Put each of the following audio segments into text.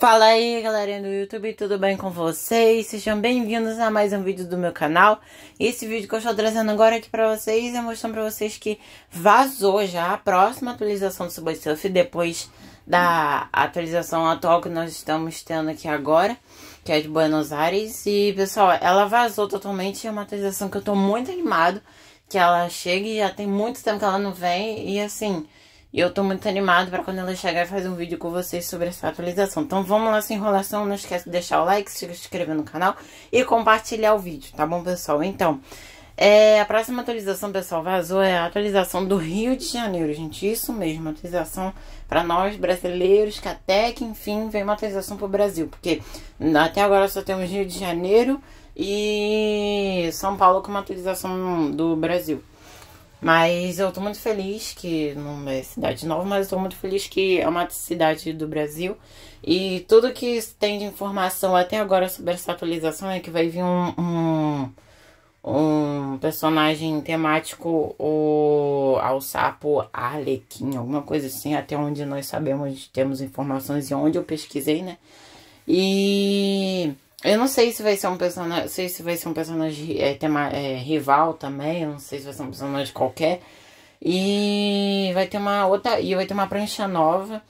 Fala aí galerinha do YouTube, tudo bem com vocês? Sejam bem-vindos a mais um vídeo do meu canal. Esse vídeo que eu estou trazendo agora aqui pra vocês é mostrando pra vocês que vazou já a próxima atualização do Subway Surf depois da atualização atual que nós estamos tendo aqui agora, que é de Buenos Aires. E pessoal, ela vazou totalmente, é uma atualização que eu estou muito animado que ela chegue, já tem muito tempo que ela não vem e assim... E eu tô muito animado para quando ela chegar fazer um vídeo com vocês sobre essa atualização. Então vamos lá sem enrolação, não esquece de deixar o like, se inscrever no canal e compartilhar o vídeo, tá bom, pessoal? Então, é, a próxima atualização, pessoal, vazou é a atualização do Rio de Janeiro, gente. Isso mesmo, atualização para nós brasileiros, que até que enfim vem uma atualização pro Brasil. Porque até agora só temos Rio de Janeiro e São Paulo com uma atualização do Brasil. Mas eu tô muito feliz que não é cidade nova, mas eu tô muito feliz que é uma cidade do Brasil. E tudo que tem de informação até agora sobre essa atualização é que vai vir um, um, um personagem temático o, ao sapo Arlequim, alguma coisa assim, até onde nós sabemos, temos informações e onde eu pesquisei, né? E eu não sei se vai ser um personagem. sei se vai ser um personagem é, tema, é, rival também. Eu não sei se vai ser um personagem qualquer. E vai ter uma outra. E vai ter uma prancha nova.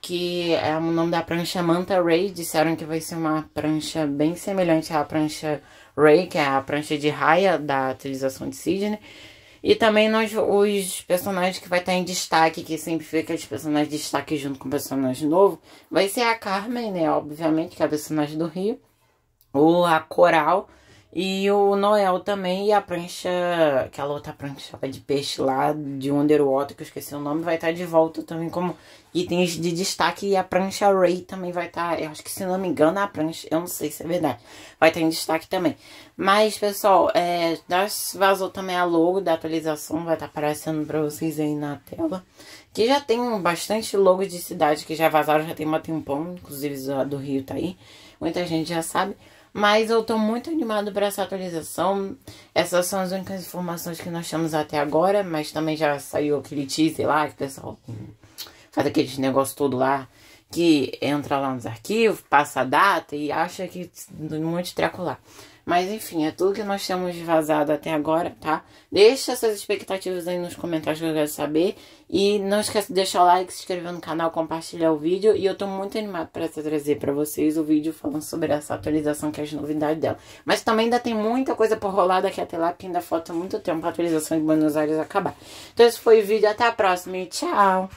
Que é o nome da prancha Manta Ray. Disseram que vai ser uma prancha bem semelhante à prancha Ray, que é a prancha de raia da utilização de Sidney. E também nós, os personagens que vai estar em destaque, que sempre fica os personagens de destaque junto com o personagem novo, vai ser a Carmen, né? Obviamente, que é a personagem do Rio o, a coral e o Noel também. E a prancha, aquela outra prancha de peixe lá de Underwater, que eu esqueci o nome, vai estar tá de volta também como itens de destaque. E a prancha Ray também vai estar, tá, eu acho que se não me engano, a prancha, eu não sei se é verdade, vai estar tá em destaque também. Mas, pessoal, é, vazou também a logo da atualização, vai estar aparecendo pra vocês aí na tela. Que já tem bastante logo de cidade que já vazaram, já tem um tempão, inclusive a do Rio tá aí. Muita gente já sabe. Mas eu tô muito animado para essa atualização. Essas são as únicas informações que nós temos até agora, mas também já saiu aquele teaser lá que o pessoal faz aquele negócio todo lá que entra lá nos arquivos, passa a data e acha que um monte de treco lá. Mas enfim, é tudo que nós temos vazado até agora, tá? Deixa suas expectativas aí nos comentários que eu quero saber. E não esquece de deixar o like, se inscrever no canal, compartilhar o vídeo. E eu tô muito animado para trazer para vocês o vídeo falando sobre essa atualização, que é as novidades dela. Mas também ainda tem muita coisa por rolar daqui até lá, porque ainda falta muito tempo pra atualização de Buenos Aires acabar. Então esse foi o vídeo, até a próxima e tchau!